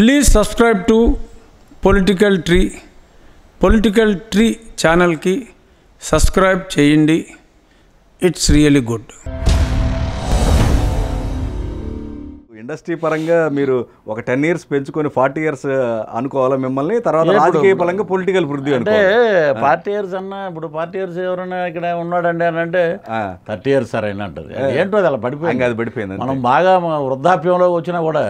Please subscribe to political tree political tree ఛానల్కి subscribe చేయండి it's really good industry పరంగా మీరు ఒక టెన్ ఇయర్స్ పెంచుకొని ఫార్టీ ఇయర్స్ అనుకోవాలా మిమ్మల్ని తర్వాత రాజకీయ పరంగా పొలిటికల్ వృద్ధి అంటే పార్టీ ఇయర్స్ అన్న ఇప్పుడు పార్టీ ఇయర్స్ ఎవరైనా ఇక్కడ ఉన్నాడండి అని అంటే థర్టీ ఇయర్స్ సార్ అయినా అంటారు ఏంటో అది అలా పడిపోయింది అది పడిపోయింది మనం బాగా వృద్ధాప్యంలో వచ్చినా కూడా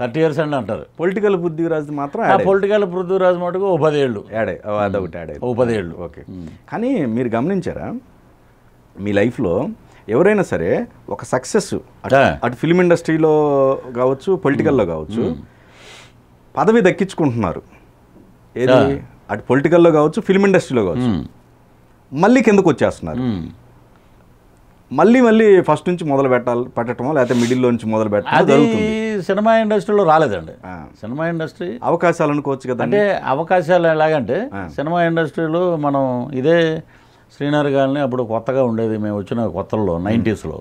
థర్టీ ఇయర్స్ అండి అంటారు పొలిటికల్ రాజు మాత్రం పొలిటికల్ రాజు మటుకు ఓ పదేళ్ళు యాడే అదొకటి యాడే ఓ ఓకే కానీ మీరు గమనించారా మీ లైఫ్లో ఎవరైనా సరే ఒక సక్సెస్ అటు ఫిల్మ్ ఇండస్ట్రీలో కావచ్చు పొలిటికల్లో కావచ్చు పదవి దక్కించుకుంటున్నారు ఏది అటు పొలిటికల్లో కావచ్చు ఫిల్మ్ ఇండస్ట్రీలో కావచ్చు మళ్ళీ కిందకు వచ్చేస్తున్నారు మళ్ళీ మళ్ళీ ఫస్ట్ నుంచి మొదలు పెట్టాలి పెట్టడమో లేకపోతే మిడిల్లో నుంచి మొదలు పెట్టడం సినిమా ఇండస్ట్రీలో రాలేదండి సినిమా ఇండస్ట్రీ అవకాశాలు అనుకోవచ్చు కదా అంటే అవకాశాలు ఎలాగంటే సినిమా ఇండస్ట్రీలో మనం ఇదే శ్రీనగర్ కాలనీ అప్పుడు కొత్తగా ఉండేది మేము వచ్చిన కొత్తల్లో నైంటీస్లో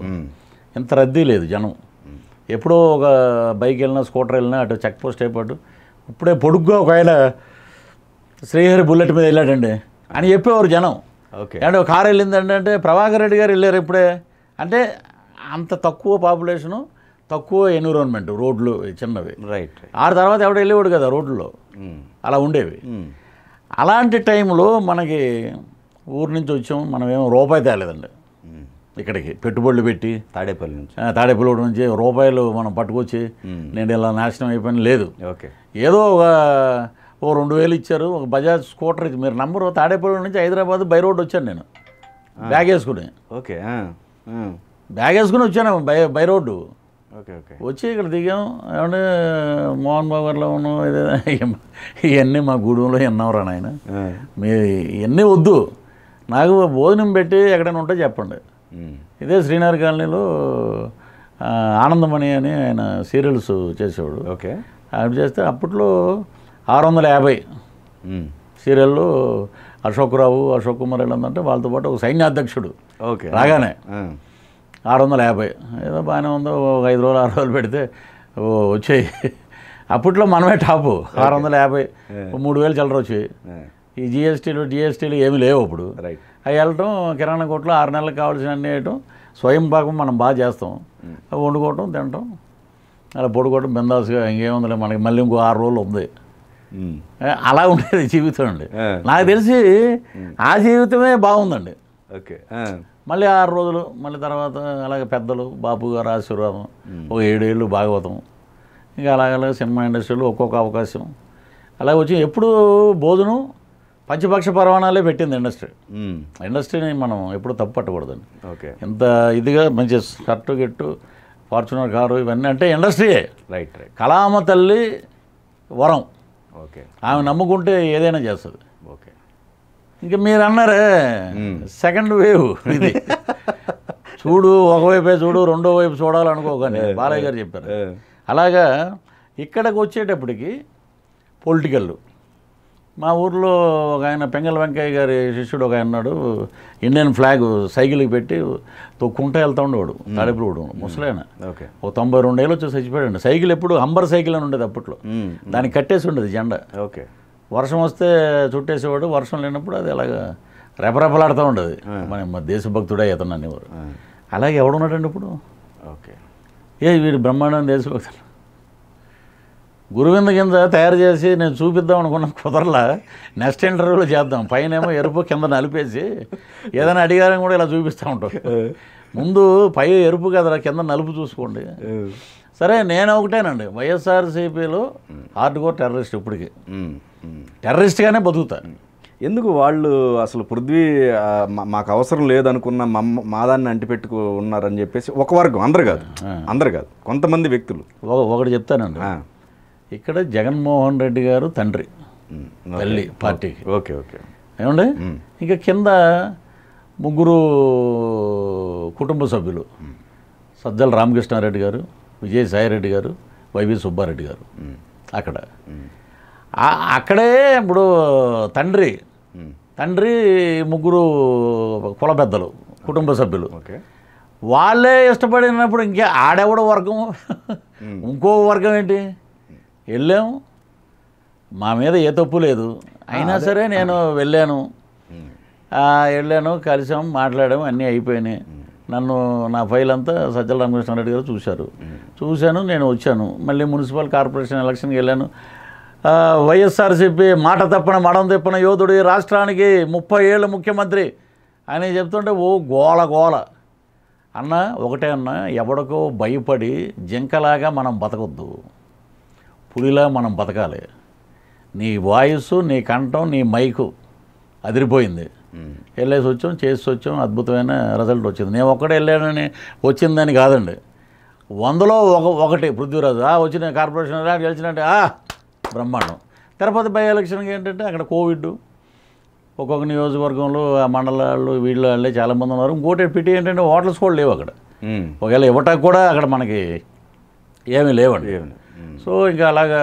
ఇంత రద్దీ లేదు జనం ఎప్పుడో ఒక బైక్ వెళ్ళినా స్కూటర్ వెళ్ళినా అటు చెక్ పోస్ట్ అయిపోటు ఇప్పుడే పొడుగ్గా ఒక ఆయన శ్రీహరి బుల్లెట్ మీద వెళ్ళాడండి అని చెప్పేవారు జనం ఓకే అంటే కారు వెళ్ళిందండి అంటే ప్రభాకర్ రెడ్డి గారు వెళ్ళారు ఇప్పుడే అంటే అంత తక్కువ పాపులేషను తక్కువ ఎన్విరాన్మెంట్ రోడ్లు చిన్నవి రైట్ ఆరు తర్వాత ఎవడ వెళ్ళేవాడు కదా రోడ్లో hmm. అలా ఉండేవి hmm. అలాంటి టైంలో మనకి ఊరు నుంచి వచ్చాం మనం రూపాయి తేలేదండి ఇక్కడికి పెట్టుబడులు పెట్టి తాడేపల్లి నుంచి తాడేపల్లి నుంచి రూపాయలు మనం పట్టుకొచ్చి నేను ఇలా నాశనం అయిపోయిన లేదు ఓకే ఏదో ఒక ఓ రెండు వేలు ఇచ్చారు ఒక బజాజ్ స్కూటర్ మీరు నంబరు తాడేపల్లి నుంచి హైదరాబాద్ బై రోడ్ వచ్చాను నేను బ్యాగ్ వేసుకుని ఓకే బ్యాగ్ వేసుకుని వచ్చాను బై బై రోడ్డు వచ్చి ఇక్కడ దిగాం ఏమంటే మోహన్ బాబు ఉన్నాం ఇవన్నీ మా గూడెంలో ఎన్నవరా రా నాయన మీ ఇవన్నీ వద్దు నాకు భోజనం పెట్టి ఎక్కడైనా ఉంటే చెప్పండి ఇదే శ్రీనగర్ కాలనీలో ఆనందమణి అని ఆయన సీరియల్స్ చేసేవాడు ఓకే ఆయన చేస్తే అప్పట్లో ఆరు వందల యాభై సీరియల్లో అశోక్రావు అశోక్ కుమార్ వీళ్ళందంటే వాళ్ళతో పాటు ఒక సైన్యాధ్యక్షుడు ఓకే రాగానే ఆరు వందల యాభై ఏదో బాగానే ఉందో ఒక ఐదు రోజులు ఆరు రోజులు పెడితే వచ్చాయి అప్పట్లో మనమే టాపు ఆరు వందల యాభై మూడు వేలు చిల్లర వచ్చాయి ఈ జిఎస్టీలు డిఎస్టీలు ఏమి లేవు అప్పుడు అవి వెళ్ళటం కిరాణా కొట్లో ఆరు నెలలకు కావాల్సిన అన్నీ వేయటం స్వయం పాకం మనం బాగా చేస్తాం hmm. అవి వండుకోవటం తినటం అలా పడుకోవటం బిందాసుగా ఇంకేముందిలే మనకి మళ్ళీ ఇంకో ఆరు రోజులు ఉంది hmm. అలా ఉండేది జీవితం అండి నాకు తెలిసి hmm. ఆ జీవితమే బాగుందండి ఓకే మళ్ళీ ఆరు రోజులు మళ్ళీ తర్వాత అలాగే పెద్దలు బాపు గారు ఆశీర్వాదం ఒక ఏడేళ్ళు భాగవతం ఇంకా అలాగే సినిమా ఇండస్ట్రీలో ఒక్కొక్క అవకాశం అలాగే వచ్చి ఎప్పుడు భోజనం పంచపక్ష పరవాణాలే పెట్టింది ఇండస్ట్రీ ఇండస్ట్రీని మనం ఎప్పుడు తప్పు పట్టకూడదండి ఓకే ఇంత ఇదిగా మంచి షర్టు గిట్టు ఫార్చునర్ కారు ఇవన్నీ అంటే ఇండస్ట్రీయే రైట్ రైట్ కళామ తల్లి వరం ఓకే ఆమె నమ్ముకుంటే ఏదైనా చేస్తుంది ఓకే ఇంకా మీరు అన్నారే సెకండ్ వేవ్ ఇది చూడు ఒకవైపే చూడు రెండో వైపు కానీ బాలయ్య గారు చెప్పారు అలాగా ఇక్కడికి వచ్చేటప్పటికి పొలిటికల్ మా ఊర్లో ఒక ఆయన పెంగల వెంకయ్య గారి శిష్యుడు ఒక ఆయన ఉన్నాడు ఇండియన్ ఫ్లాగ్ సైకిల్కి పెట్టి తొక్కుంటా వెళ్తా ఉండేవాడు తాడిపుడు ముసలాయన ఓ తొంభై రెండేళ్ళు వచ్చి చచ్చిపోయాడు సైకిల్ ఎప్పుడు అంబర్ సైకిల్ అని ఉండేది అప్పట్లో దానికి కట్టేసి ఉండేది జెండా ఓకే వర్షం వస్తే చుట్టేసేవాడు వర్షం లేనప్పుడు అది అలాగ రెపరెపలాడుతూ ఉండేది మన మా దేశభక్తుడే ఇతను అనేవారు అలాగే ఎవడున్నాడండి ఇప్పుడు ఓకే ఏ వీడు బ్రహ్మాండం దేశభక్తులు గురువింద కింద తయారు చేసి నేను చూపిద్దాం అనుకున్న కుదరలా నెక్స్ట్ ఇంటర్వ్యూలో చేద్దాం పైన ఏమో ఎరుపు కింద నలిపేసి ఏదైనా అడిగారని కూడా ఇలా చూపిస్తూ ఉంటాం ముందు పై ఎరుపు కదా కింద నలుపు చూసుకోండి సరే నేను ఒకటేనండి వైఎస్ఆర్సీపీలో హార్డ్ కోర్ టెర్రరిస్ట్ ఇప్పటికి టెర్రరిస్ట్గానే బతుకుతాను ఎందుకు వాళ్ళు అసలు పృథ్వీ మాకు అవసరం లేదనుకున్న మమ్మ మాదాన్ని అంటిపెట్టుకు ఉన్నారని చెప్పేసి ఒక వర్గం అందరు కాదు అందరు కాదు కొంతమంది వ్యక్తులు ఒకటి చెప్తానండి ఇక్కడ జగన్మోహన్ రెడ్డి గారు తండ్రి తల్లి పార్టీకి ఓకే ఓకే ఏమండి ఇంకా కింద ముగ్గురు కుటుంబ సభ్యులు సజ్జల రామకృష్ణారెడ్డి గారు విజయసాయిరెడ్డి గారు వైవి సుబ్బారెడ్డి గారు అక్కడ అక్కడే ఇప్పుడు తండ్రి తండ్రి ముగ్గురు కుల పెద్దలు కుటుంబ సభ్యులు వాళ్ళే ఇష్టపడినప్పుడు ఇంకా ఆడెవడ వర్గం ఇంకో వర్గం ఏంటి వెళ్ళాము మా మీద ఏ తప్పు లేదు అయినా సరే నేను వెళ్ళాను వెళ్ళాను కలిసాం మాట్లాడాము అన్నీ అయిపోయినాయి నన్ను నా ఫైల్ అంతా సజ్జల రామకృష్ణారెడ్డి గారు చూశారు చూశాను నేను వచ్చాను మళ్ళీ మున్సిపల్ కార్పొరేషన్ ఎలక్షన్కి వెళ్ళాను చెప్పి మాట తప్పన మడం తిప్పన యోధుడు రాష్ట్రానికి ముప్పై ఏళ్ళ ముఖ్యమంత్రి అని చెప్తుంటే ఓ గోల గోల అన్న ఒకటే అన్న ఎవడకో భయపడి జింకలాగా మనం బతకొద్దు పులిలా మనం బతకాలి నీ వాయిస్ నీ కంఠం నీ మైకు అదిరిపోయింది వెళ్ళేసి వచ్చాం చేసి వచ్చాం అద్భుతమైన రిజల్ట్ వచ్చింది నేను ఒక్కడే వెళ్ళాడని వచ్చిందని కాదండి వందలో ఒక ఒకటి పృథ్వీరాజు ఆ వచ్చిన కార్పొరేషన్ రా గెలిచినట్టే ఆ బ్రహ్మాండం తిరుపతి బై ఎలక్షన్కి ఏంటంటే అక్కడ కోవిడ్ ఒక్కొక్క నియోజకవర్గంలో ఆ మండలాలు వీళ్ళు వాళ్ళే చాలామంది ఉన్నారు ఇంకోటి పిటి ఏంటంటే హోటల్స్ కూడా లేవు అక్కడ ఒకవేళ ఇవ్వటానికి కూడా అక్కడ మనకి ఏమీ లేవండి సో ఇంకా అలాగా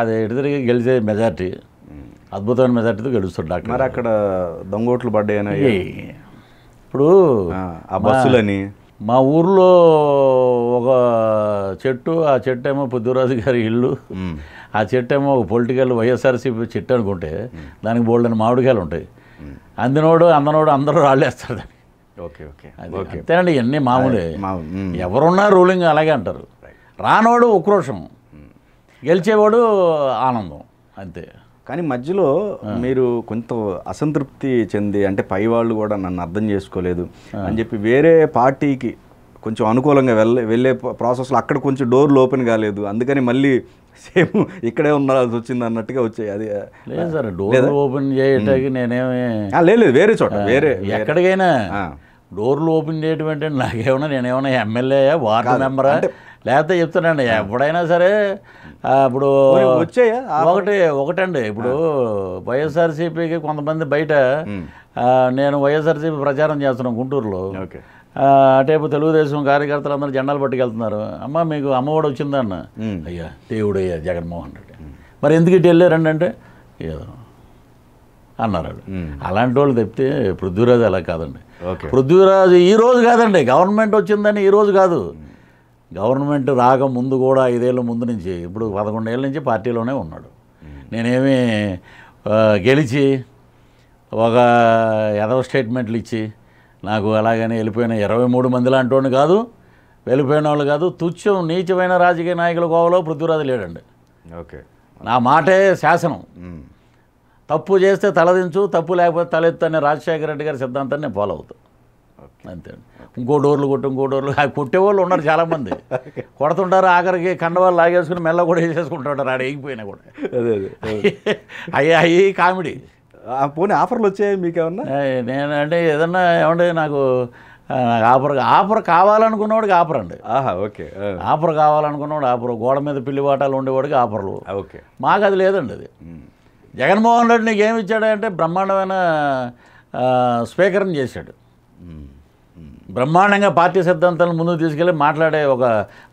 అది తిరిగి గెలిచే మెజార్టీ అద్భుతమైన మెజార్టీతో గెలుస్తాడు డాక్టర్ మరి అక్కడ దొంగోట్లు పడ్డాయని ఇప్పుడు ఆ బస్సులని మా ఊర్లో ఒక చెట్టు ఆ చెట్టు ఏమో పొద్దురాజు గారి ఇల్లు ఆ చెట్టు ఏమో ఒక పొలిటికల్ వైఎస్ఆర్సీపీ చెట్టు అనుకుంటే దానికి బోల్డని మామిడికాయలు ఉంటాయి అందినోడు అందనోడు అందరూ రాళ్ళేస్తారు దాన్ని ఓకే ఓకే అంతేనండి ఇవన్నీ మామూలే ఎవరున్నా రూలింగ్ అలాగే అంటారు రానోడు ఉక్రోషం గెలిచేవాడు ఆనందం అంతే కానీ మధ్యలో మీరు కొంత అసంతృప్తి చెంది అంటే పై వాళ్ళు కూడా నన్ను అర్థం చేసుకోలేదు అని చెప్పి వేరే పార్టీకి కొంచెం అనుకూలంగా వెళ్ళే వెళ్ళే ప్రాసెస్లో అక్కడ కొంచెం డోర్లు ఓపెన్ కాలేదు అందుకని మళ్ళీ సేమ్ ఇక్కడే ఉండాల్సి వచ్చింది అన్నట్టుగా వచ్చాయి అది లేదు సార్ డోర్ ఓపెన్ చేయటానికి నేనేమి లేదు వేరే చోట వేరే ఎక్కడికైనా డోర్లు ఓపెన్ చేయటం అంటే నాకేమన్నా నేనేమన్నా ఎమ్మెల్యే వార్డు మెంబరా లేకపోతే చెప్తున్నాను ఎప్పుడైనా సరే ఇప్పుడు వచ్చాయా ఒకటి ఒకటండి ఇప్పుడు వైఎస్ఆర్సీపీకి కొంతమంది బయట నేను వైఎస్ఆర్సీపీ ప్రచారం చేస్తున్నాను గుంటూరులో అటేపు తెలుగుదేశం కార్యకర్తలు అందరూ జెండాలు పట్టుకెళ్తున్నారు అమ్మ మీకు అమ్మఒడి వచ్చిందన్న అయ్యా దేవుడు అయ్యా జగన్మోహన్ రెడ్డి మరి ఎందుకు ఇటు వెళ్ళారండి అంటే ఏదో అన్నారు అలాంటి వాళ్ళు తెప్పితే పృథ్వీరాజు అలా కాదండి పృథ్వీరాజు ఈ రోజు కాదండి గవర్నమెంట్ వచ్చిందని ఈ రోజు కాదు గవర్నమెంట్ రాక ముందు కూడా ఐదేళ్ళ ముందు నుంచి ఇప్పుడు పదకొండేళ్ళ నుంచి పార్టీలోనే ఉన్నాడు hmm. నేనేమి గెలిచి ఒక ఎదవ స్టేట్మెంట్లు ఇచ్చి నాకు అలాగని వెళ్ళిపోయిన ఇరవై మూడు మంది లాంటి కాదు వెళ్ళిపోయిన వాళ్ళు కాదు తుచ్చం నీచమైన రాజకీయ నాయకుల కోవలో పృథ్వీరాజు లేడండి ఓకే నా మాటే శాసనం hmm. తప్పు చేస్తే తలదించు తప్పు లేకపోతే తలెత్తు అనే రాజశేఖర రెడ్డి గారి సిద్ధాంతాన్ని నేను ఫాలో అవుతాను అంతే ఇంకో డోర్లు కొట్టి ఇంకో డోర్లు కొట్టేవాళ్ళు ఉన్నారు చాలామంది కొడుతుంటారు ఆఖరికి కండవాళ్ళు లాగేసుకుని మెల్ల కూడా వేసేసుకుంటుంటారు ఆడ వేగిపోయినా కూడా అదే అదే అయ్యి అయ్యి కామెడీ పోనీ ఆఫర్లు వచ్చాయి మీకు ఏమన్నా నేను అంటే ఏదన్నా ఏమంటే నాకు నాకు ఆఫర్ ఆఫర్ కావాలనుకున్నవాడికి ఆఫర్ అండి ఆహా ఓకే ఆఫర్ కావాలనుకున్నవాడు ఆఫర్ గోడ మీద పిల్లి వాటాలు ఉండేవాడికి ఆఫర్లు ఓకే మాకు అది లేదండి అది జగన్మోహన్ రెడ్డి నీకు ఏమి అంటే బ్రహ్మాండమైన స్వీకరణ చేశాడు బ్రహ్మాండంగా పార్టీ సిద్ధాంతాలను ముందుకు తీసుకెళ్ళి మాట్లాడే ఒక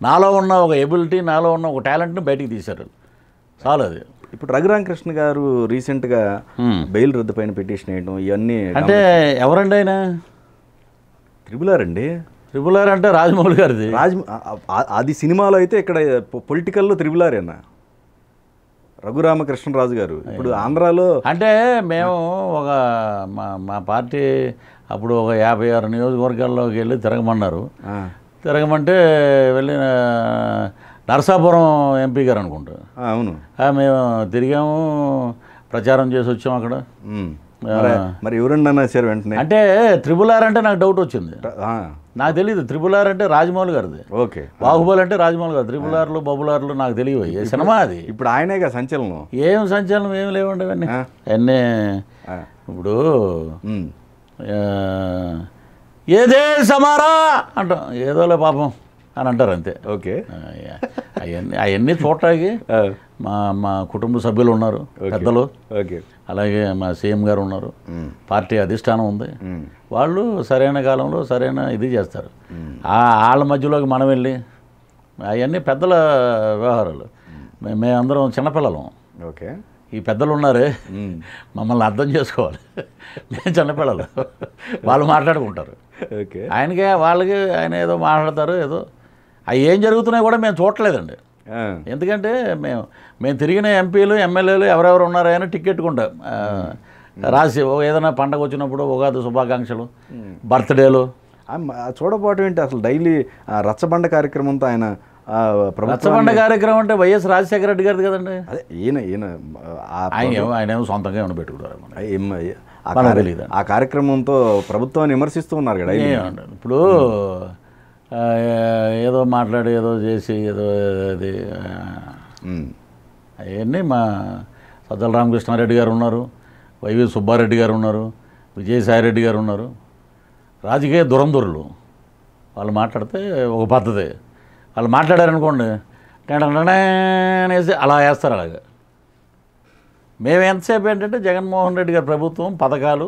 నాలో ఉన్న ఒక ఎబిలిటీ నాలో ఉన్న ఒక టాలెంట్ని బయటికి తీశారు చాలు అది ఇప్పుడు రఘురామకృష్ణ గారు రీసెంట్గా బెయిల్ రద్దు పైన పిటిషన్ వేయడం ఇవన్నీ అంటే ఎవరండి ఆయన ఆర్ అండి ఆర్ అంటే రాజమౌళి గారిది రాజ్ అది సినిమాలో అయితే ఇక్కడ పొలిటికల్లో త్రిబులారేనా రఘురామకృష్ణరాజు గారు ఇప్పుడు ఆంధ్రాలో అంటే మేము ఒక మా మా పార్టీ అప్పుడు ఒక యాభై ఆరు నియోజకవర్గాల్లోకి వెళ్ళి తిరగమన్నారు తిరగమంటే వెళ్ళిన నరసాపురం ఎంపీ గారు అనుకుంటా అవును మేము తిరిగాము ప్రచారం చేసి వచ్చాం అక్కడ మరి ఎవరన్నా సరే వెంటనే అంటే త్రిబుల్ ఆర్ అంటే నాకు డౌట్ వచ్చింది నాకు తెలియదు త్రిబుల్ ఆర్ అంటే రాజమౌళి గారిది ఓకే బాహుబలి అంటే రాజమౌళి గారు త్రిబుల్ ఆర్లు ఆర్లు నాకు తెలియవు సినిమా అది ఇప్పుడు ఆయనే కదా సంచలనం ఏం సంచలనం ఏం లేవండి అవన్నీ అన్నీ ఇప్పుడు ఏదే సమారా అంటాం ఏదోలే పాపం అని అంటారు అంతే ఓకే అవన్నీ అవన్నీ చూడటానికి మా మా కుటుంబ సభ్యులు ఉన్నారు పెద్దలు ఓకే అలాగే మా సీఎం గారు ఉన్నారు పార్టీ అధిష్టానం ఉంది వాళ్ళు సరైన కాలంలో సరైన ఇది చేస్తారు ఆ వాళ్ళ మధ్యలోకి మనం వెళ్ళి అవన్నీ పెద్దల వ్యవహారాలు మేమందరం చిన్నపిల్లలం ఓకే ఈ పెద్దలు ఉన్నారే మమ్మల్ని అర్థం చేసుకోవాలి నేను చిన్నపిల్లలు వాళ్ళు మాట్లాడుకుంటారు ఓకే ఆయనకే వాళ్ళకి ఆయన ఏదో మాట్లాడతారు ఏదో అవి ఏం జరుగుతున్నాయి కూడా మేము చూడలేదండి ఎందుకంటే మేము మేము తిరిగిన ఎంపీలు ఎమ్మెల్యేలు ఎవరెవరు ఉన్నారో అని టికెట్ కొంటాం రాసి ఏదైనా పండగ వచ్చినప్పుడు ఉగాది శుభాకాంక్షలు బర్త్డేలు చూడపోవటం ఏంటి అసలు డైలీ రచ్చబండ కార్యక్రమంతో ఆయన ప్రభుత్వం కార్యక్రమం అంటే వైఎస్ రాజశేఖర రెడ్డి గారిది కదండి అదే ఈయన ఈయన ఆయన ఆయన సొంతంగా ఏమైనా పెట్టుకుంటారు ఆ కార్యక్రమంతో ప్రభుత్వాన్ని విమర్శిస్తూ ఉన్నారు కదా ఇప్పుడు ఏదో మాట్లాడి ఏదో చేసి ఏదో అది అవన్నీ మా సజ్జల రామకృష్ణారెడ్డి గారు ఉన్నారు వైవి సుబ్బారెడ్డి గారు ఉన్నారు విజయసాయిరెడ్డి గారు ఉన్నారు రాజకీయ దురందరులు వాళ్ళు మాట్లాడితే ఒక పద్ధతి వాళ్ళు మాట్లాడారనుకోండి అనేసి అలా వేస్తారు అలాగా మేము ఎంతసేపు ఏంటంటే జగన్మోహన్ రెడ్డి గారి ప్రభుత్వం పథకాలు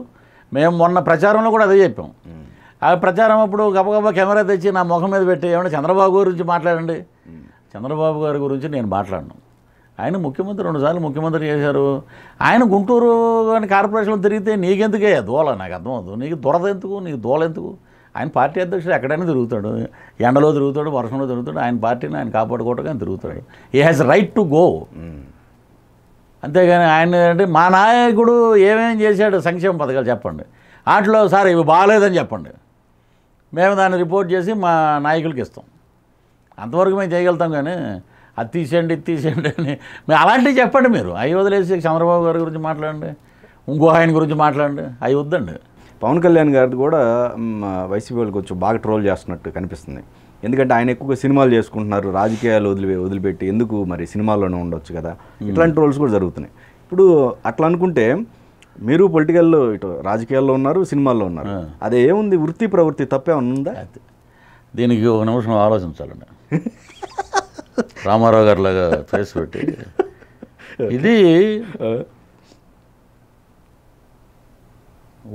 మేము మొన్న ప్రచారంలో కూడా అదే చెప్పాం ఆ ప్రచారం అప్పుడు గబగబా కెమెరా తెచ్చి నా ముఖం మీద పెట్టి ఏమన్నా చంద్రబాబు గురించి మాట్లాడండి చంద్రబాబు గారి గురించి నేను మాట్లాడను ఆయన ముఖ్యమంత్రి రెండుసార్లు ముఖ్యమంత్రి చేశారు ఆయన గుంటూరు కానీ కార్పొరేషన్లో తిరిగితే నీకెందుకే దూల నాకు అర్థమవుతుంది నీకు దొరద ఎందుకు నీకు దోల ఎందుకు ఆయన పార్టీ అధ్యక్షుడు ఎక్కడైనా తిరుగుతాడు ఎండలో తిరుగుతాడు వర్షంలో తిరుగుతాడు ఆయన పార్టీని ఆయన కాపాడుకోవటం ఆయన తిరుగుతాడు ఈ హ్యాస్ రైట్ టు గో అంతేగాని ఆయన అంటే మా నాయకుడు ఏమేం చేశాడు సంక్షేమ పథకాలు చెప్పండి వాటిలో సార్ ఇవి బాగాలేదని చెప్పండి మేము దాన్ని రిపోర్ట్ చేసి మా నాయకులకి ఇస్తాం అంతవరకు మేము చేయగలుగుతాం కానీ అది తీసేయండి తీసేయండి అని మీరు అలాంటివి చెప్పండి మీరు అవి వదిలేసి చంద్రబాబు గారి గురించి మాట్లాడండి ఇంకో ఆయన గురించి మాట్లాడండి అవి వద్దండి పవన్ కళ్యాణ్ గారిది కూడా వైసీపీ వాళ్ళు కొంచెం బాగా ట్రోల్ చేస్తున్నట్టు కనిపిస్తుంది ఎందుకంటే ఆయన ఎక్కువగా సినిమాలు చేసుకుంటున్నారు రాజకీయాలు వదిలి వదిలిపెట్టి ఎందుకు మరి సినిమాల్లోనే ఉండొచ్చు కదా ఇట్లాంటి ట్రోల్స్ కూడా జరుగుతున్నాయి ఇప్పుడు అట్లా అనుకుంటే మీరు పొలిటికల్లో ఇటు రాజకీయాల్లో ఉన్నారు సినిమాల్లో ఉన్నారు అదే ఏముంది వృత్తి ప్రవృత్తి తప్పే ఉందా దీనికి ఒక నిమిషం ఆలోచించాలండి రామారావు గారిలాగా ఫేస్ పెట్టి ఇది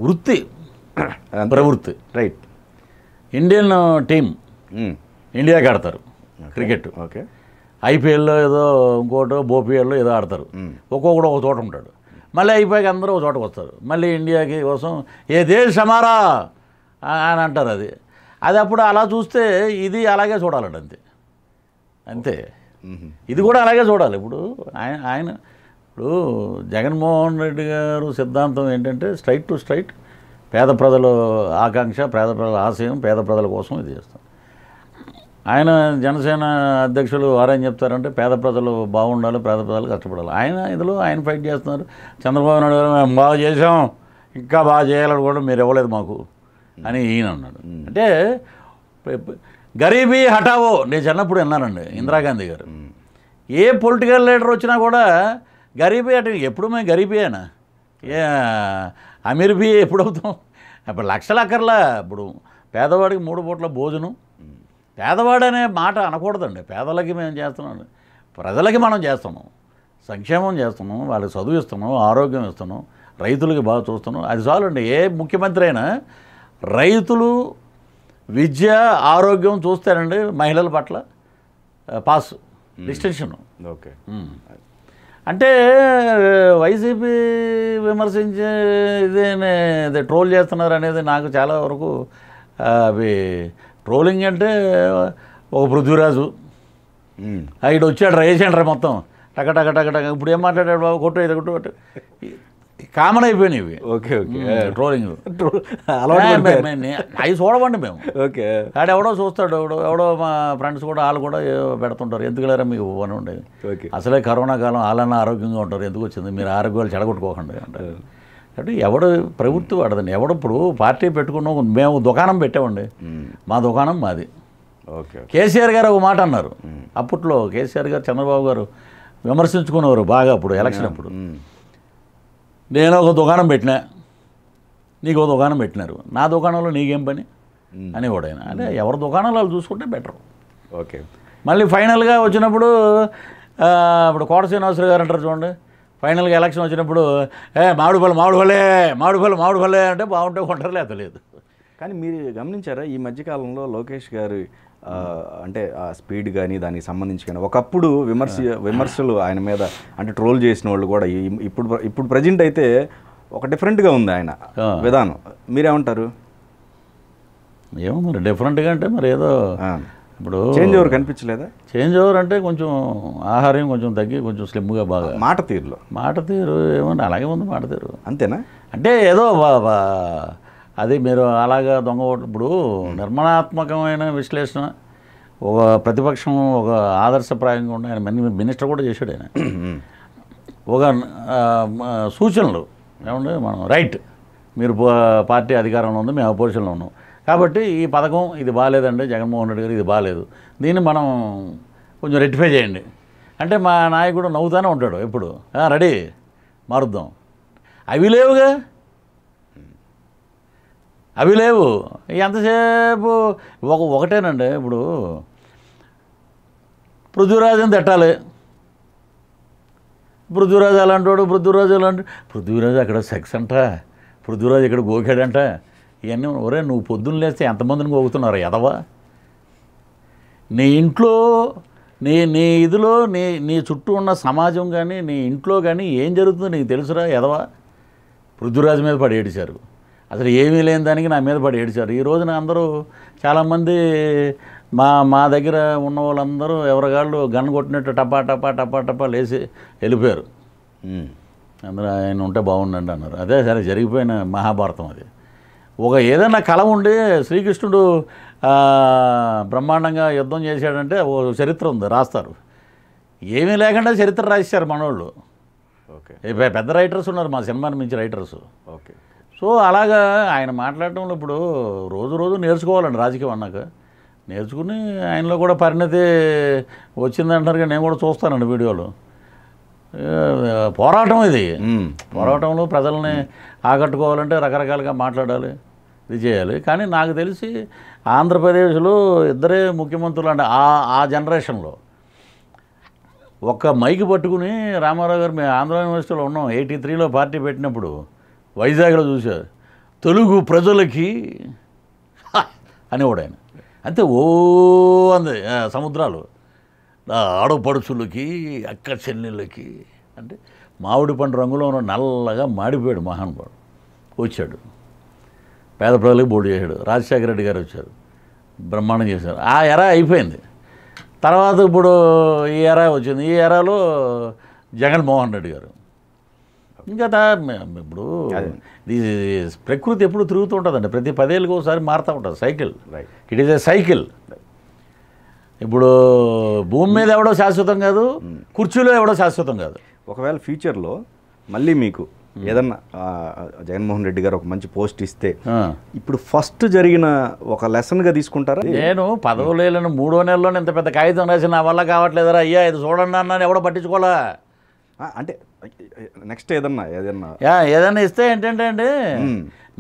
వృత్తి ప్రవృత్తి రైట్ ఇండియన్ టీం hmm. ఇండియాకి ఆడతారు క్రికెట్ ఓకే ఐపీఎల్లో ఏదో ఇంకోటో బోపీఎల్లో ఏదో ఆడతారు hmm. ఒక్కొక్కడు ఒక చోట ఉంటాడు మళ్ళీ అయిపోయాక అందరూ ఒక చోటకు వస్తారు మళ్ళీ ఇండియాకి కోసం ఏ దేశ సమారా అని అంటారు అది అది అప్పుడు అలా చూస్తే ఇది అలాగే చూడాలండి అంతే అంతే hmm. ఇది కూడా అలాగే చూడాలి ఇప్పుడు ఆయన ఆయన ఇప్పుడు జగన్మోహన్ రెడ్డి గారు సిద్ధాంతం ఏంటంటే స్ట్రైట్ టు స్ట్రైట్ పేద ప్రజల ఆకాంక్ష పేద ప్రజల ఆశయం పేద ప్రజల కోసం ఇది చేస్తాం ఆయన జనసేన అధ్యక్షులు వారేం చెప్తారంటే పేద ప్రజలు బాగుండాలి పేద ప్రజలు కష్టపడాలి ఆయన ఇందులో ఆయన ఫైట్ చేస్తున్నారు చంద్రబాబు నాయుడు గారు మేము బాగా చేసాం ఇంకా బాగా చేయాలని కూడా మీరు ఇవ్వలేదు మాకు అని ఈయన అన్నాడు అంటే గరీబీ హఠావో నేను చిన్నప్పుడు విన్నానండి ఇందిరాగాంధీ గారు ఏ పొలిటికల్ లీడర్ వచ్చినా కూడా గరీబీ అంటే ఎప్పుడు మేము గరీబీ అయినా అమీర్ బియ్య ఎప్పుడవుతాం ఇప్పుడు లక్షలు అక్కర్లా ఇప్పుడు పేదవాడికి మూడు పూట్ల భోజనం పేదవాడు అనే మాట అనకూడదండి పేదలకి మేము చేస్తున్నాం ప్రజలకి మనం చేస్తున్నాం సంక్షేమం చేస్తున్నాం వాళ్ళకి చదువు ఇస్తున్నాం ఆరోగ్యం ఇస్తున్నాం రైతులకి బాగా చూస్తున్నాం అది చాలండి ఏ ముఖ్యమంత్రి అయినా రైతులు విద్య ఆరోగ్యం చూస్తారండి మహిళల పట్ల పాస్ డిస్టెన్షన్ ఓకే అంటే వైసీపీ విమర్శించే ఇది ట్రోల్ చేస్తున్నారు అనేది నాకు చాలా వరకు అవి ట్రోలింగ్ అంటే ఒక పృథ్వీరాజు ఇక్కడ వచ్చాడు రేసేండ్రా మొత్తం టక టక టక టక ఇప్పుడు ఏం మాట్లాడాడు బాబు కొట్టు ఇది కొట్టు కామన్ అయిపోయినాయి ఓకే ఓకే ట్రోలింగ్ అవి చూడమండి మేము ఓకే ఎవడో చూస్తాడు ఎవడో ఎవడో మా ఫ్రెండ్స్ కూడా వాళ్ళు కూడా పెడుతుంటారు ఎందుకు లేరా మీకు పని ఉండేది అసలే కరోనా కాలం వాళ్ళన్నా ఆరోగ్యంగా ఉంటారు ఎందుకు వచ్చింది మీరు ఆరోగ్యాలు చెడగొట్టుకోకండి అంటారు అంటే ఎవడు ప్రభుత్వం వాడదండి ఎవడప్పుడు పార్టీ పెట్టుకున్నాం మేము దుకాణం పెట్టామండి మా దుకాణం మాది ఓకే కేసీఆర్ గారు ఒక మాట అన్నారు అప్పట్లో కేసీఆర్ గారు చంద్రబాబు గారు విమర్శించుకునేవారు బాగా అప్పుడు ఎలక్షన్ అప్పుడు నేను ఒక దుకాణం పెట్టినా నీకు ఒక దుకాణం పెట్టినారు నా దుకాణంలో నీకేం పని అని ఆయన అంటే ఎవరి దుకాణాలు వాళ్ళు చూసుకుంటే బెటర్ ఓకే మళ్ళీ ఫైనల్గా వచ్చినప్పుడు ఇప్పుడు కోట శ్రీనివాసరావు గారు అంటారు చూడండి ఫైనల్గా ఎలక్షన్ వచ్చినప్పుడు ఏ మామిడి పళ్ళు మామిడి పళ్ళే మామిడి పళ్ళు మామిడి పళ్ళే అంటే బాగుంటే కొంటారు లేదు కానీ మీరు గమనించారా ఈ మధ్యకాలంలో లోకేష్ గారు అంటే ఆ స్పీడ్ కానీ దానికి సంబంధించి కానీ ఒకప్పుడు విమర్శ విమర్శలు ఆయన మీద అంటే ట్రోల్ చేసిన వాళ్ళు కూడా ఇప్పుడు ఇప్పుడు ప్రజెంట్ అయితే ఒక డిఫరెంట్గా ఉంది ఆయన విధానం మీరేమంటారు ఏమో మరి డిఫరెంట్గా అంటే మరి ఏదో ఇప్పుడు చేంజ్ ఓవర్ కనిపించలేదా చేంజ్ ఓవర్ అంటే కొంచెం ఆహారం కొంచెం తగ్గి కొంచెం స్లిమ్గా బాగా మాట తీరులో మాట తీరు ఏమంటే అలాగే ఉంది మాట తీరు అంతేనా అంటే ఏదో అది మీరు అలాగా దొంగ ఇప్పుడు నిర్మాణాత్మకమైన విశ్లేషణ ఒక ప్రతిపక్షం ఒక ఆదర్శప్రాయంగా ఉండే ఆయన మినిస్టర్ కూడా చేశాడు ఆయన ఒక సూచనలు ఏమంటే మనం రైట్ మీరు పార్టీ అధికారంలో ఉంది మేము అపోజిషన్లో ఉన్నాం కాబట్టి ఈ పథకం ఇది బాగాలేదండి జగన్మోహన్ రెడ్డి గారు ఇది బాగాలేదు దీన్ని మనం కొంచెం రెక్టిఫై చేయండి అంటే మా నాయకుడు నవ్వుతానే ఉంటాడు ఎప్పుడు రెడీ మారుద్దాం అవి లేవుగా అవి లేవు ఎంతసేపు ఒక ఒకటేనండి ఇప్పుడు పృథ్వీరాజుని తిట్టాలి పృథ్వీరాజు అలాంటి వాడు పృథ్వీరాజు అలాంటి పృథ్వీరాజు అక్కడ సెక్స్ అంట పృథ్వీరాజు ఇక్కడ గోకాడంట ఇవన్నీ ఒరే నువ్వు పొద్దున్న లేస్తే ఎంతమందిని గోగుతున్నారు ఎదవా నీ ఇంట్లో నీ నీ ఇదిలో నీ నీ చుట్టూ ఉన్న సమాజం కానీ నీ ఇంట్లో కానీ ఏం జరుగుతుందో నీకు తెలుసురా ఎదవా పృథ్వీరాజు మీద పడి ఏడిచారు అసలు ఏమీ లేని దానికి నా మీద పడి ఏడిచారు ఈ రోజున అందరూ చాలామంది మా మా దగ్గర ఉన్న వాళ్ళందరూ ఎవరిగాళ్ళు గన్ కొట్టినట్టు టపా టపా టపా టపా లేచి వెళ్ళిపోయారు అందరూ ఆయన ఉంటే బాగుండండి అన్నారు అదే సరే జరిగిపోయిన మహాభారతం అది ఒక ఏదైనా కళ ఉండి శ్రీకృష్ణుడు బ్రహ్మాండంగా యుద్ధం చేశాడంటే ఓ చరిత్ర ఉంది రాస్తారు ఏమీ లేకుండా చరిత్ర రాశారు మనోళ్ళు ఓకే పెద్ద రైటర్స్ ఉన్నారు మా సినిమాని మించి రైటర్స్ ఓకే సో అలాగా ఆయన మాట్లాడటంలో ఇప్పుడు రోజు రోజు నేర్చుకోవాలండి రాజకీయం అన్నాక నేర్చుకుని ఆయనలో కూడా పరిణతి వచ్చిందంటారు కానీ నేను కూడా చూస్తానండి వీడియోలు పోరాటం ఇది పోరాటంలో ప్రజల్ని ఆకట్టుకోవాలంటే రకరకాలుగా మాట్లాడాలి ఇది చేయాలి కానీ నాకు తెలిసి ఆంధ్రప్రదేశ్లో ఇద్దరే ముఖ్యమంత్రులు అంటే ఆ ఆ జనరేషన్లో ఒక్క మైక్ పట్టుకుని రామారావు గారు మేము ఆంధ్ర యూనివర్సిటీలో ఉన్నాం ఎయిటీ త్రీలో పార్టీ పెట్టినప్పుడు వైజాగ్లో చూసా తెలుగు ప్రజలకి అనేవాడు ఆయన అంతే ఓ అంది సముద్రాలు ఆడపడుచులకి అక్క చెల్లెళ్ళకి అంటే మామిడి పండు రంగులో ఉన్న నల్లగా మాడిపోయాడు మహానుభావుడు వచ్చాడు పేద ప్రజలకు బోర్డు చేశాడు రాజశేఖర రెడ్డి గారు వచ్చారు బ్రహ్మాండం చేశారు ఆ ఎరా అయిపోయింది తర్వాత ఇప్పుడు ఈ ఎరా వచ్చింది ఈ ఎరాలో జగన్మోహన్ రెడ్డి గారు ఇంకా ఇప్పుడు ప్రకృతి ఎప్పుడు తిరుగుతూ ఉంటుందండి ప్రతి పదేళ్ళకి ఒకసారి మారుతూ ఉంటుంది cycle it is a cycle ఇప్పుడు భూమి మీద ఎవడో శాశ్వతం కాదు hmm. కుర్చీలో ఎవడో శాశ్వతం కాదు ఒకవేళ ఫ్యూచర్లో మళ్ళీ మీకు hmm. ఏదన్నా జగన్మోహన్ రెడ్డి గారు ఒక మంచి పోస్ట్ ఇస్తే ఇప్పుడు ఫస్ట్ జరిగిన ఒక లెసన్గా తీసుకుంటారా నేను పదవులేలను మూడో నెలలో ఇంత పెద్ద కాగితం రాసి నా వల్ల కావట్లేదురా అయ్యా ఇది చూడండి అన్నాను ఎవడో పట్టించుకోలే అంటే నెక్స్ట్ ఏదన్నా ఏదన్నా ఏదన్నా ఇస్తే ఏంటంటే అండి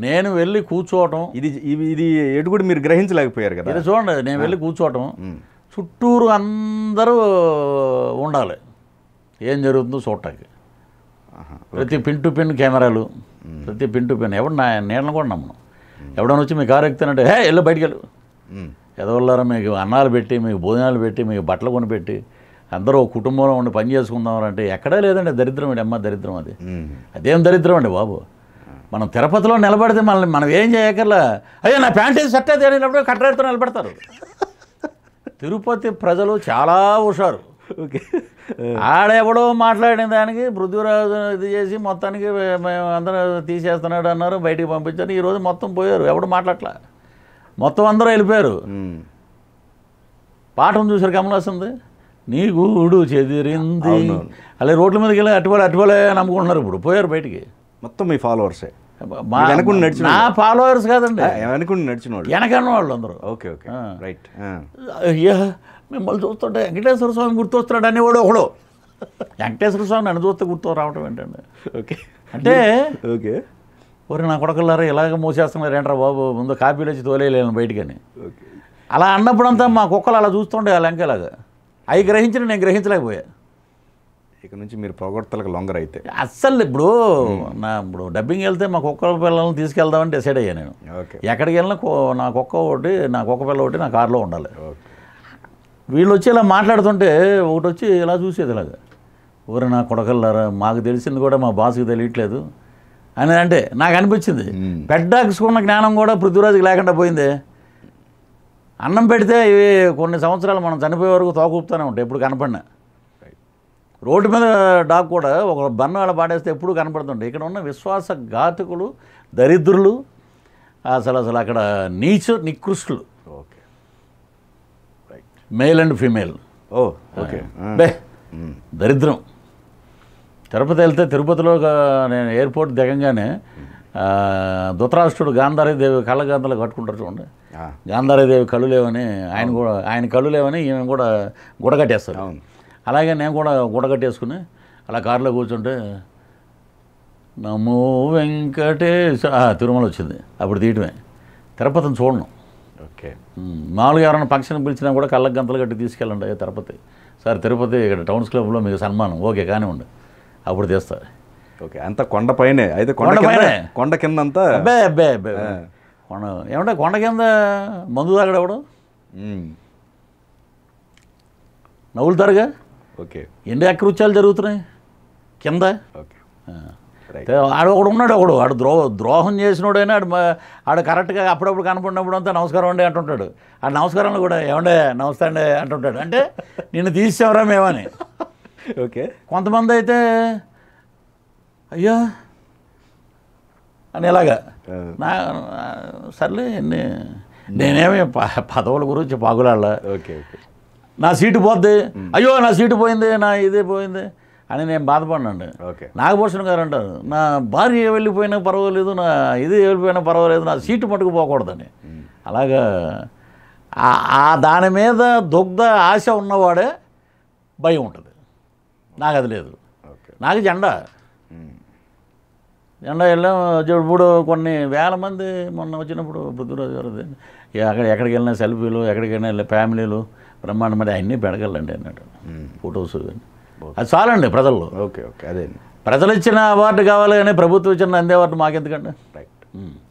నేను వెళ్ళి కూర్చోవటం ఇది ఇది ఎటు కూడా మీరు గ్రహించలేకపోయారు కదా చూడండి నేను వెళ్ళి కూర్చోవటం చుట్టూరు అందరూ ఉండాలి ఏం జరుగుతుందో చూడటానికి ప్రతి పిన్ టు పిన్ కెమెరాలు ప్రతి పిన్ టు పిన్ ఎవడు నా నీళ్ళని కూడా నమ్మను ఎవడన్నా వచ్చి మీ కారు ఎక్కుతానంటే హే వెళ్ళి బయటికి వెళ్ళు ఎదవల్లారా మీకు అన్నాలు పెట్టి మీకు భోజనాలు పెట్టి మీకు బట్టలు కొనిపెట్టి అందరూ కుటుంబంలో ఉండి పని చేసుకుందాం అంటే ఎక్కడా లేదండి దరిద్రం అండి అమ్మ దరిద్రం అది అదేం దరిద్రం అండి బాబు మనం తిరుపతిలో నిలబడితే మనల్ని మనం ఏం చేయకర్లా అయ్యో నా ప్యాంట్ వేసి షర్ట్ అయితే నిలబడి కట్టడితో నిలబడతారు తిరుపతి ప్రజలు చాలా హుషారు ఓకే ఆడెవడో మాట్లాడిన దానికి పృథ్వీరాజు ఇది చేసి మొత్తానికి మేము అందరూ తీసేస్తున్నాడు అన్నారు బయటికి పంపించారు ఈరోజు మొత్తం పోయారు ఎవడు మాట్లాడలే మొత్తం అందరూ వెళ్ళిపోయారు పాఠం చూసారు ఉంది నీ గూడు చెదిరింది అలా రోడ్ల మీదకి వెళ్ళి అటువలే అటువలే నమ్ముకుంటున్నారు ఇప్పుడు పోయారు బయటికి మొత్తం మీ ఫాలోవర్సే నడిచిన నా ఫాలోవర్స్ కాదండి వెనకుండా నడిచిన వాళ్ళు వెనకన్న వాళ్ళు అందరూ ఓకే ఓకే రైట్ అయ్యా మిమ్మల్ని చూస్తుంటే వెంకటేశ్వర స్వామి గుర్తొస్తున్నాడు అనేవాడు ఒకడు వెంకటేశ్వర స్వామి నన్ను చూస్తే గుర్తు రావడం ఏంటండి ఓకే అంటే ఓకే ఒరే నా కొడకల్లారా ఇలాగ మోసేస్తున్నారు ఏంట్రా బాబు ముందు కాపీలు వచ్చి తోలేయలేను బయటకని అలా అన్నప్పుడంతా మా కుక్కలు అలా చూస్తుండే ఆ లంకెలాగా అవి గ్రహించిన నేను గ్రహించలేకపోయా ఇక నుంచి మీరు పొగొడతలకు లొంగర్ అయితే అస్సలు ఇప్పుడు నా ఇప్పుడు డబ్బింగ్ వెళ్తే మా కుక్క పిల్లల్ని తీసుకెళ్దామని డిసైడ్ అయ్యా నేను ఎక్కడికి వెళ్ళినా నా కుక్క ఒకటి నా కుక్క పిల్ల ఒకటి నా కారులో ఉండాలి వీళ్ళు వచ్చి ఇలా మాట్లాడుతుంటే ఒకటి వచ్చి ఇలా చూసేది ఇలాగా ఊరు నా కొడకల్లారా మాకు తెలిసింది కూడా మా బాస్కి తెలియట్లేదు అని అంటే నాకు అనిపించింది పెద్దాకుసుకున్న జ్ఞానం కూడా పృథ్వీరాజుకి లేకుండా పోయింది అన్నం పెడితే ఇవి కొన్ని సంవత్సరాలు మనం చనిపోయే వరకు తోకూపుతూనే ఉంటాయి ఎప్పుడు కనపడినా రోడ్డు మీద డాక్ కూడా ఒక బన్ను అలా పాడేస్తే ఎప్పుడు కనపడుతుంటాయి ఇక్కడ ఉన్న విశ్వాస ఘాతుకులు దరిద్రులు అసలు అసలు అక్కడ నీచు నికృష్టులు ఓకే మేల్ అండ్ ఫీమేల్ ఓ ఓకే బే దరిద్రం తిరుపతి వెళ్తే తిరుపతిలో నేను ఎయిర్పోర్ట్ దిగంగానే దృతరాష్ట్రుడు గాంధారీ దేవి కళ్ళ గాంధాలు కట్టుకుంటారు చూడండి గాంధారదేవి కళ్ళు లేవని ఆయన కూడా ఆయన కళ్ళు లేవని ఈమె కూడా గుడగట్టేస్తారు అలాగే నేను కూడా గుడగట్టేసుకుని అలా కారులో కూర్చుంటే నమో వెంకటేశ తిరుమల వచ్చింది అప్పుడు తీయటమే తిరుపతిని చూడను ఓకే మామూలుగా ఎవరైనా ఫంక్షన్ పిలిచినా కూడా కళ్ళకు గంతలు కట్టి తీసుకెళ్ళండి అయ్యా తిరుపతి సార్ తిరుపతి ఇక్కడ టౌన్స్ క్లబ్లో మీకు సన్మానం ఓకే కానివ్వండి అప్పుడు తీస్తారు ఓకే అంత కొండ పైనే అయితే కొండ కొండ కింద అంతా అబ్బాయి అబ్బాయి అబ్బే కొండ ఏమంటే కొండ కింద మందు నవ్వులు నవ్వులుతారుగా ఓకే ఎన్ని అకృత్యాలు జరుగుతున్నాయి కింద ఆడు ఒకడు ఉన్నాడు ఒకడు ఆడు ద్రోహ ద్రోహం చేసినోడైనా ఆడు ఆడు కరెక్ట్గా అప్పుడప్పుడు కనపడినప్పుడు అంతా నమస్కారం అండి అంటుంటాడు ఆ నమస్కారంలో కూడా ఏమండే నమస్తే అండి అంటుంటాడు అంటే నిన్ను తీసేవరా మేమని ఓకే కొంతమంది అయితే అయ్యా అని ఇలాగా నా సర్లే నేనేమి పదవుల గురించి పాగులాళ్ళ నా సీటు పోద్ది అయ్యో నా సీటు పోయింది నా ఇదే పోయింది అని నేను బాధపడినండి నాగభూషణ్ గారు అంటారు నా భార్య వెళ్ళిపోయినా పర్వాలేదు నా ఇది వెళ్ళిపోయినా పర్వాలేదు నా సీటు మటుకు పోకూడదని అలాగా ఆ దాని మీద దుగ్ధ ఆశ ఉన్నవాడే భయం ఉంటుంది నాకు అది లేదు నాకు జెండా ఎండా వెళ్ళాం ఇప్పుడు కొన్ని వేల మంది మొన్న వచ్చినప్పుడు పృథ్వీరాజు గారు అక్కడ ఎక్కడికి వెళ్ళినా సెల్ఫీలు ఎక్కడికైనా వెళ్ళిన ఫ్యామిలీలు బ్రహ్మాండం మరి అన్నీ పెడగలండి అన్నాడు ఫొటోస్ అది చాలండి ప్రజల్లో ఓకే ఓకే అదే ప్రజలు ఇచ్చిన అవార్డు కావాలి కానీ ప్రభుత్వం ఇచ్చిన అందే అవార్డు మాకెందుకండి రైట్